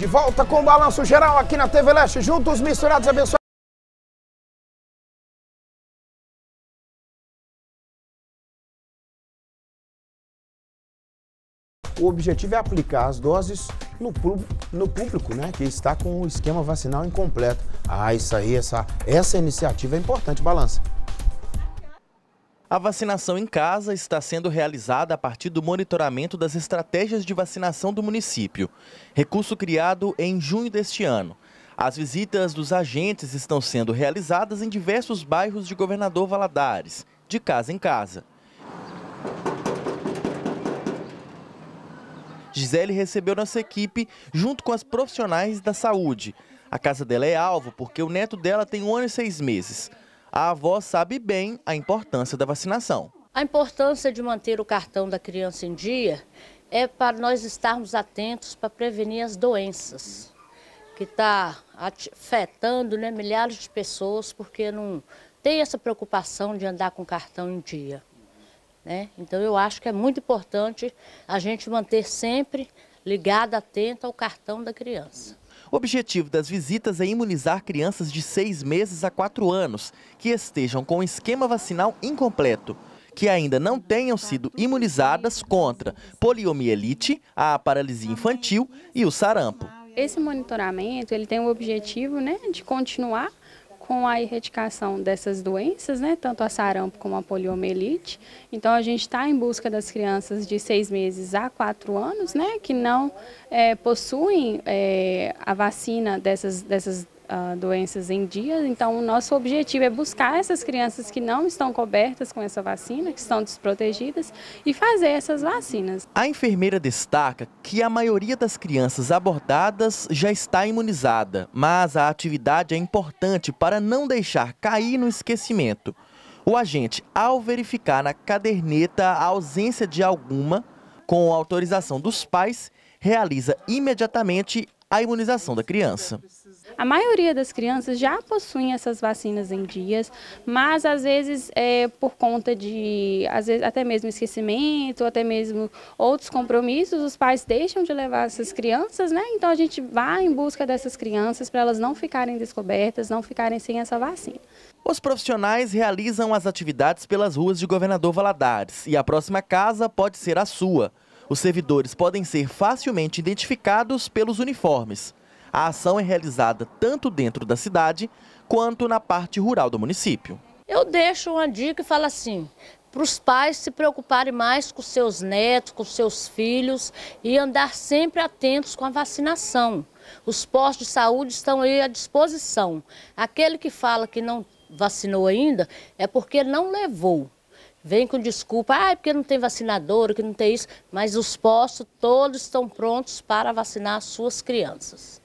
De volta com o Balanço Geral aqui na TV Leste, juntos, misturados, abençoados. O objetivo é aplicar as doses no, no, público, né, que está com o esquema vacinal incompleto. Ah, isso aí, essa, essa iniciativa é importante, Balança. A vacinação em casa está sendo realizada a partir do monitoramento das estratégias de vacinação do município, recurso criado em junho deste ano. As visitas dos agentes estão sendo realizadas em diversos bairros de Governador Valadares, de casa em casa. Gisele recebeu nossa equipe junto com as profissionais da saúde. A casa dela é alvo porque o neto dela tem um ano e seis meses. A avó sabe bem a importância da vacinação. A importância de manter o cartão da criança em dia é para nós estarmos atentos para prevenir as doenças que está afetando né, milhares de pessoas porque não tem essa preocupação de andar com cartão em dia. Né? Então eu acho que é muito importante a gente manter sempre ligado, atento ao cartão da criança. O objetivo das visitas é imunizar crianças de 6 meses a 4 anos que estejam com esquema vacinal incompleto, que ainda não tenham sido imunizadas contra poliomielite, a paralisia infantil e o sarampo. Esse monitoramento ele tem o objetivo né, de continuar com a erradicação dessas doenças, né, tanto a sarampo como a poliomielite. Então a gente está em busca das crianças de seis meses a quatro anos, né, que não é, possuem é, a vacina dessas, dessas uh, doenças em dia. Então, o nosso objetivo é buscar essas crianças que não estão cobertas com essa vacina, que estão desprotegidas, e fazer essas vacinas. A enfermeira destaca que a maioria das crianças abordadas já está imunizada, mas a atividade é importante para não deixar cair no esquecimento. O agente, ao verificar na caderneta a ausência de alguma, com autorização dos pais, realiza imediatamente a imunização da criança. A maioria das crianças já possuem essas vacinas em dias, mas às vezes é por conta de, às vezes até mesmo esquecimento, até mesmo outros compromissos, os pais deixam de levar essas crianças, né? Então a gente vai em busca dessas crianças para elas não ficarem descobertas, não ficarem sem essa vacina. Os profissionais realizam as atividades pelas ruas de Governador Valadares e a próxima casa pode ser a sua. Os servidores podem ser facilmente identificados pelos uniformes. A ação é realizada tanto dentro da cidade quanto na parte rural do município. Eu deixo uma dica e falo assim, para os pais se preocuparem mais com seus netos, com seus filhos e andar sempre atentos com a vacinação. Os postos de saúde estão aí à disposição. Aquele que fala que não vacinou ainda é porque não levou. Vem com desculpa, ah, é porque não tem vacinador, que não tem isso, mas os postos todos estão prontos para vacinar as suas crianças.